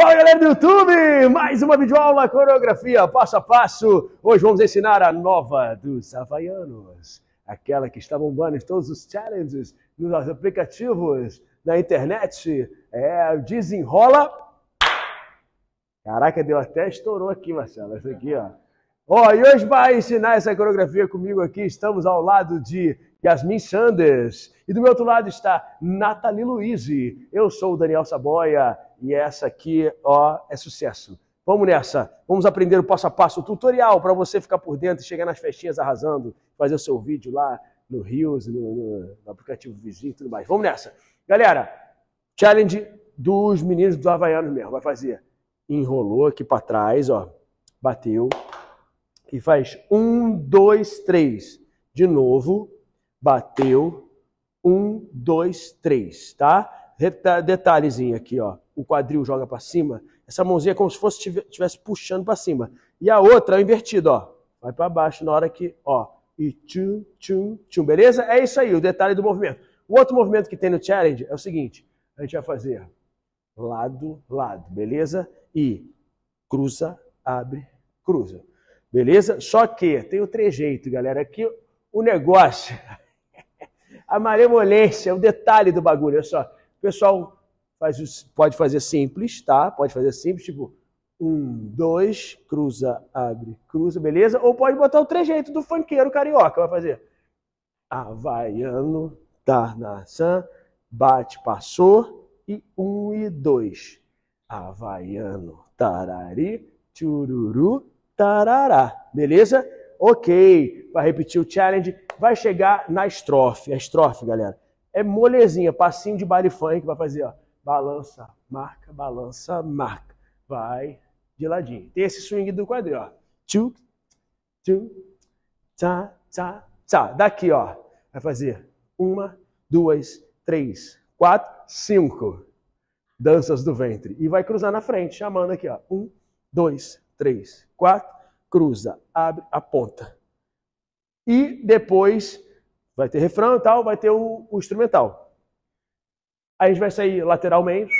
Fala galera do YouTube! Mais uma videoaula coreografia passo a passo. Hoje vamos ensinar a nova dos havaianos, aquela que está bombando em todos os challenges, nos aplicativos, na internet. É, desenrola. Caraca, deu até estourou aqui, Marcelo. Essa aqui, ó. Ó, e hoje vai ensinar essa coreografia comigo aqui. Estamos ao lado de Yasmin Sanders. E do meu outro lado está Nathalie Luiz. Eu sou o Daniel Saboia e essa aqui, ó, é sucesso. Vamos nessa. Vamos aprender o passo a passo, o tutorial para você ficar por dentro, e chegar nas festinhas arrasando, fazer o seu vídeo lá no Rios, no, no, no aplicativo vizinho e tudo mais. Vamos nessa. Galera, challenge dos meninos do Havaianos mesmo. Vai fazer. Enrolou aqui para trás, ó. Bateu. E faz um, dois, três. De novo bateu, um, dois, três, tá? Detalhezinho aqui, ó. O quadril joga para cima. Essa mãozinha é como se fosse tivesse puxando para cima. E a outra é invertida, ó. Vai para baixo na hora que, ó. E tchum, tchum, tchum. Beleza? É isso aí, o detalhe do movimento. O outro movimento que tem no challenge é o seguinte. A gente vai fazer lado, lado, beleza? E cruza, abre, cruza. Beleza? Só que tem o trejeito, galera. Aqui o negócio a malemolência, o detalhe do bagulho. Olha só, o pessoal faz, pode fazer simples, tá? Pode fazer simples, tipo, um, dois, cruza, abre, cruza, beleza? Ou pode botar o trejeito do funkeiro carioca, vai fazer. Havaiano, Tarnaçã, bate, passou, e um e dois. Havaiano, tarari, tchururu, tarará, beleza? Ok, vai repetir o challenge, vai chegar na estrofe. A estrofe, galera, é molezinha, passinho de baile funk, vai fazer, ó, balança, marca, balança, marca. Vai de ladinho. Tem esse swing do quadril, ó. Tchuk, tchuk, tá, tá, tá. Daqui, ó, vai fazer uma, duas, três, quatro, cinco. Danças do ventre. E vai cruzar na frente, chamando aqui, ó. Um, dois, três, quatro, cruza, abre a ponta. E depois vai ter refrão e tal, vai ter o, o instrumental. Aí a gente vai sair lateralmente,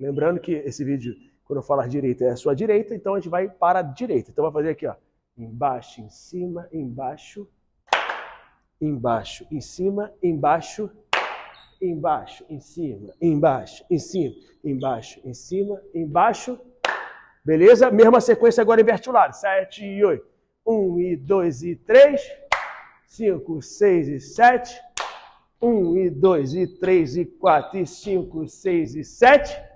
lembrando que esse vídeo, quando eu falar direita, é a sua direita, então a gente vai para a direita. Então vai fazer aqui, ó, embaixo, em cima, embaixo, embaixo, em cima, embaixo, embaixo, em cima, embaixo, em cima, embaixo, em cima, embaixo. Em cima, embaixo Beleza? Mesma sequência agora inverte o lado. 7 e 8. 1 e 2 e 3. 5, 6 e 7. 1 e 2 e 3 e 4 e 5, 6 e 7.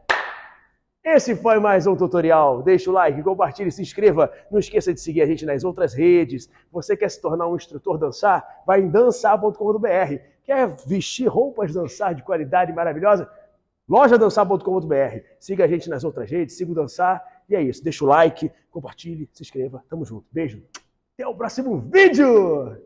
Esse foi mais um tutorial. Deixa o like, compartilhe, se inscreva. Não esqueça de seguir a gente nas outras redes. Você quer se tornar um instrutor dançar? Vai em dançar.com.br. Quer é vestir roupas dançar de qualidade maravilhosa? lojadançar.com.br. Siga a gente nas outras redes, siga o Dançar. E é isso. Deixa o like, compartilhe, se inscreva. Tamo junto. Beijo. Até o próximo vídeo!